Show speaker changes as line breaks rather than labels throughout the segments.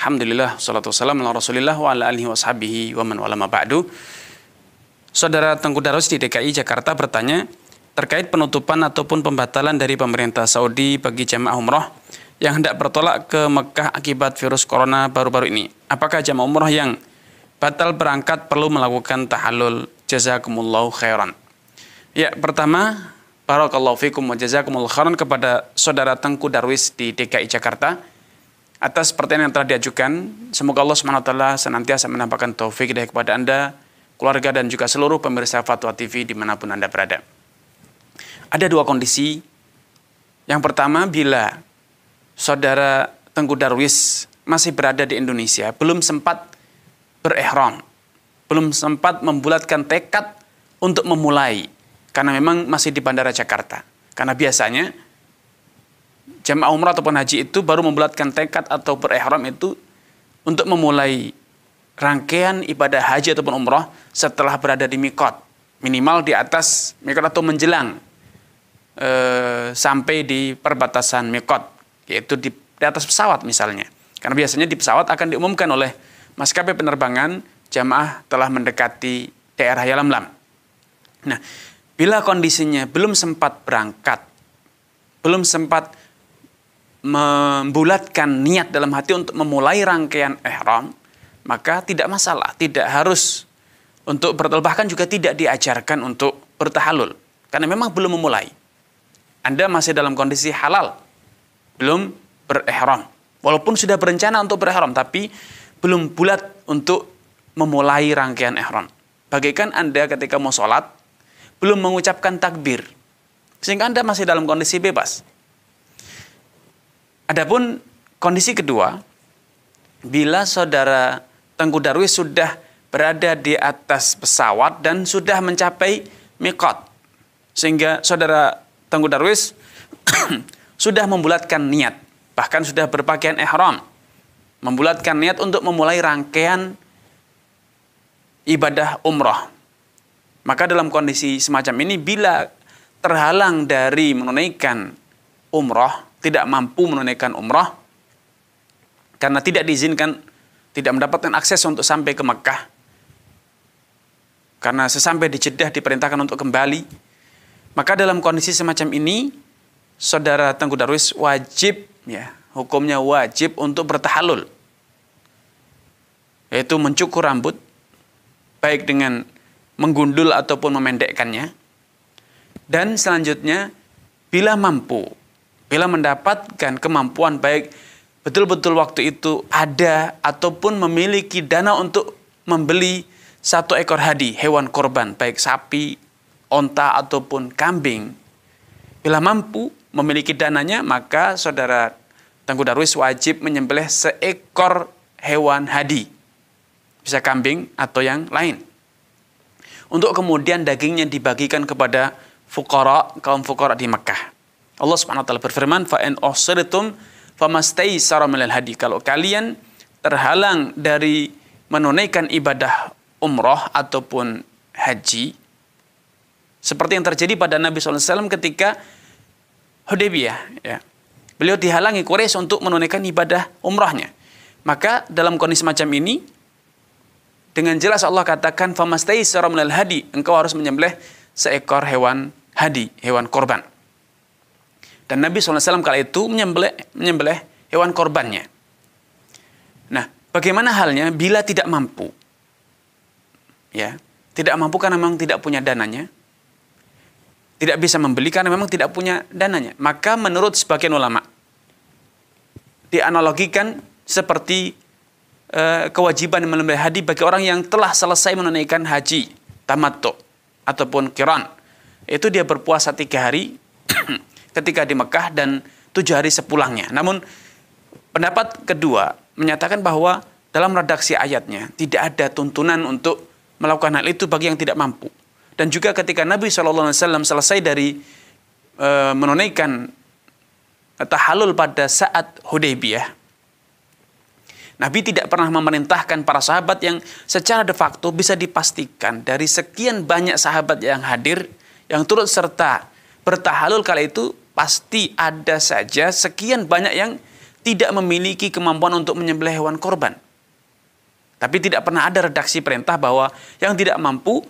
Alhamdulillah, salatu Salam, ala rasulillah wa ala alihi wa sahbihi wa man walama ba'du. Saudara Tengku Darus di DKI Jakarta bertanya, terkait penutupan ataupun pembatalan dari pemerintah Saudi bagi jamaah umroh yang hendak bertolak ke Mekah akibat virus corona baru-baru ini. Apakah jamaah umroh yang batal berangkat perlu melakukan tahallul? Jazakumullahu khairan. Ya, pertama, Barakallahu fikum wa jazakumullahu khairan kepada saudara Tengku Darwis di DKI Jakarta atas pertanyaan yang telah diajukan. Semoga Allah SWT senantiasa menampakkan taufik dari kepada Anda, keluarga dan juga seluruh pemirsa Fatwa TV dimanapun Anda berada. Ada dua kondisi. Yang pertama, bila saudara Tengku Darwis masih berada di Indonesia, belum sempat berehram, belum sempat membulatkan tekad untuk memulai, karena memang masih di Bandara Jakarta. Karena biasanya jamaah umrah ataupun haji itu baru membulatkan tekad atau berihram itu untuk memulai rangkaian ibadah haji ataupun umrah setelah berada di mikot minimal di atas mikot atau menjelang e, sampai di perbatasan mikot yaitu di, di atas pesawat misalnya karena biasanya di pesawat akan diumumkan oleh maskapai penerbangan jamaah telah mendekati daerah Yalamlam. Nah, bila kondisinya belum sempat berangkat, belum sempat membulatkan niat dalam hati untuk memulai rangkaian ihram, maka tidak masalah, tidak harus untuk bertahalul, bahkan juga tidak diajarkan untuk bertahalul karena memang belum memulai. Anda masih dalam kondisi halal, belum berihram. Walaupun sudah berencana untuk berihram tapi belum bulat untuk memulai rangkaian ihram. Bagaikan Anda ketika mau sholat, belum mengucapkan takbir. Sehingga Anda masih dalam kondisi bebas. Adapun kondisi kedua, bila saudara Tengku Darwis sudah berada di atas pesawat dan sudah mencapai mikot, sehingga saudara Tengku Darwis sudah membulatkan niat, bahkan sudah berpakaian ihram, membulatkan niat untuk memulai rangkaian ibadah umroh. Maka dalam kondisi semacam ini, bila terhalang dari menunaikan umroh, tidak mampu menunaikan umrah karena tidak diizinkan tidak mendapatkan akses untuk sampai ke Mekah karena sesampai di Jeddah diperintahkan untuk kembali maka dalam kondisi semacam ini saudara Tengku Darwis wajib ya hukumnya wajib untuk bertahalul yaitu mencukur rambut baik dengan menggundul ataupun memendekkannya dan selanjutnya bila mampu Bila mendapatkan kemampuan baik betul-betul waktu itu ada ataupun memiliki dana untuk membeli satu ekor hadi, hewan korban, baik sapi, onta, ataupun kambing. Bila mampu memiliki dananya, maka saudara Tengku Darwis wajib menyembelih seekor hewan hadi. Bisa kambing atau yang lain. Untuk kemudian dagingnya dibagikan kepada fukara, kaum fukara di Mekah. Allah Subhanahu wa taala berfirman fa in usritum famastai minal hadi. Kalau kalian terhalang dari menunaikan ibadah umroh ataupun haji seperti yang terjadi pada Nabi SAW ketika Hudaybiyah ya. Beliau dihalangi Quraisy untuk menunaikan ibadah umrahnya. Maka dalam kondisi macam ini dengan jelas Allah katakan famastai minal hadi, engkau harus menyembelih seekor hewan hadi, hewan korban. Dan Nabi SAW kala itu menyembelih, menyembelih hewan korbannya. Nah, bagaimana halnya bila tidak mampu? Ya, tidak mampu karena memang tidak punya dananya. Tidak bisa membeli karena memang tidak punya dananya. Maka menurut sebagian ulama, dianalogikan seperti e, kewajiban menyembelih haji bagi orang yang telah selesai menunaikan haji, tamatto, ataupun kiran. Itu dia berpuasa tiga hari ketika di Mekah dan tujuh hari sepulangnya. Namun pendapat kedua menyatakan bahwa dalam redaksi ayatnya tidak ada tuntunan untuk melakukan hal itu bagi yang tidak mampu. Dan juga ketika Nabi SAW selesai dari e, menunaikan tahalul pada saat Hudaybiyah, Nabi tidak pernah memerintahkan para sahabat yang secara de facto bisa dipastikan dari sekian banyak sahabat yang hadir, yang turut serta bertahalul kala itu pasti ada saja sekian banyak yang tidak memiliki kemampuan untuk menyembelih hewan korban. Tapi tidak pernah ada redaksi perintah bahwa yang tidak mampu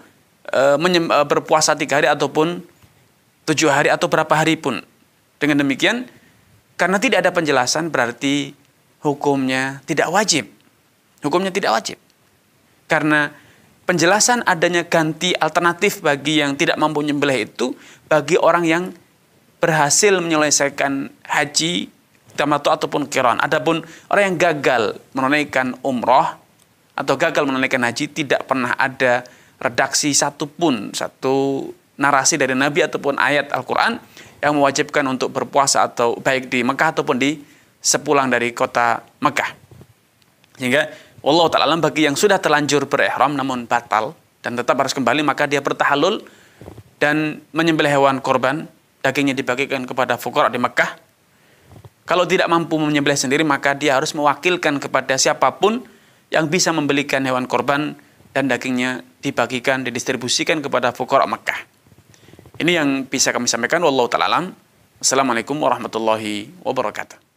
e, e, berpuasa tiga hari ataupun tujuh hari atau berapa hari pun. Dengan demikian, karena tidak ada penjelasan berarti hukumnya tidak wajib. Hukumnya tidak wajib. Karena penjelasan adanya ganti alternatif bagi yang tidak mampu menyembelih itu bagi orang yang berhasil menyelesaikan haji tamatu ataupun kiron. Adapun orang yang gagal menunaikan umroh atau gagal menunaikan haji tidak pernah ada redaksi satupun satu narasi dari Nabi ataupun ayat Al-Quran yang mewajibkan untuk berpuasa atau baik di Mekah ataupun di sepulang dari kota Mekah. Sehingga Allah Ta'ala bagi yang sudah terlanjur berihram namun batal dan tetap harus kembali maka dia bertahalul dan menyembelih hewan korban dagingnya dibagikan kepada fukor di Mekah. Kalau tidak mampu menyembelih sendiri, maka dia harus mewakilkan kepada siapapun yang bisa membelikan hewan korban dan dagingnya dibagikan, didistribusikan kepada fukor Mekah. Ini yang bisa kami sampaikan. Wallahu ta'ala alam. Assalamualaikum warahmatullahi wabarakatuh.